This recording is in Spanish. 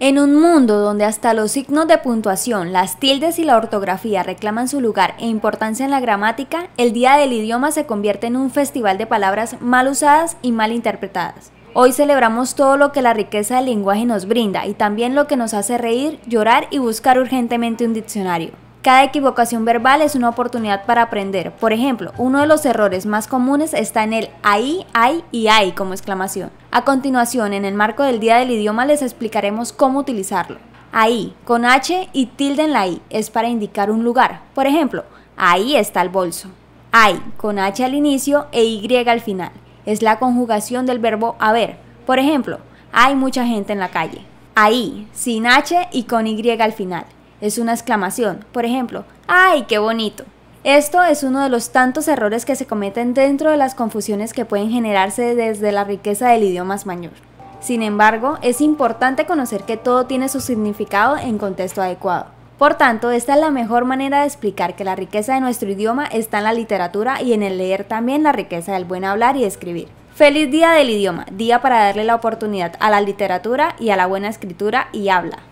En un mundo donde hasta los signos de puntuación, las tildes y la ortografía reclaman su lugar e importancia en la gramática, el Día del Idioma se convierte en un festival de palabras mal usadas y mal interpretadas. Hoy celebramos todo lo que la riqueza del lenguaje nos brinda y también lo que nos hace reír, llorar y buscar urgentemente un diccionario. Cada equivocación verbal es una oportunidad para aprender. Por ejemplo, uno de los errores más comunes está en el ahí, ay y ay como exclamación. A continuación, en el marco del Día del Idioma les explicaremos cómo utilizarlo. Ahí, con H y tilde en la I, es para indicar un lugar. Por ejemplo, ahí está el bolso. Ay, con H al inicio e Y al final. Es la conjugación del verbo haber. Por ejemplo, hay mucha gente en la calle. Ahí, sin H y con Y al final es una exclamación. Por ejemplo, ¡ay, qué bonito! Esto es uno de los tantos errores que se cometen dentro de las confusiones que pueden generarse desde la riqueza del idioma español. Sin embargo, es importante conocer que todo tiene su significado en contexto adecuado. Por tanto, esta es la mejor manera de explicar que la riqueza de nuestro idioma está en la literatura y en el leer también la riqueza del buen hablar y escribir. Feliz Día del Idioma, día para darle la oportunidad a la literatura y a la buena escritura y habla.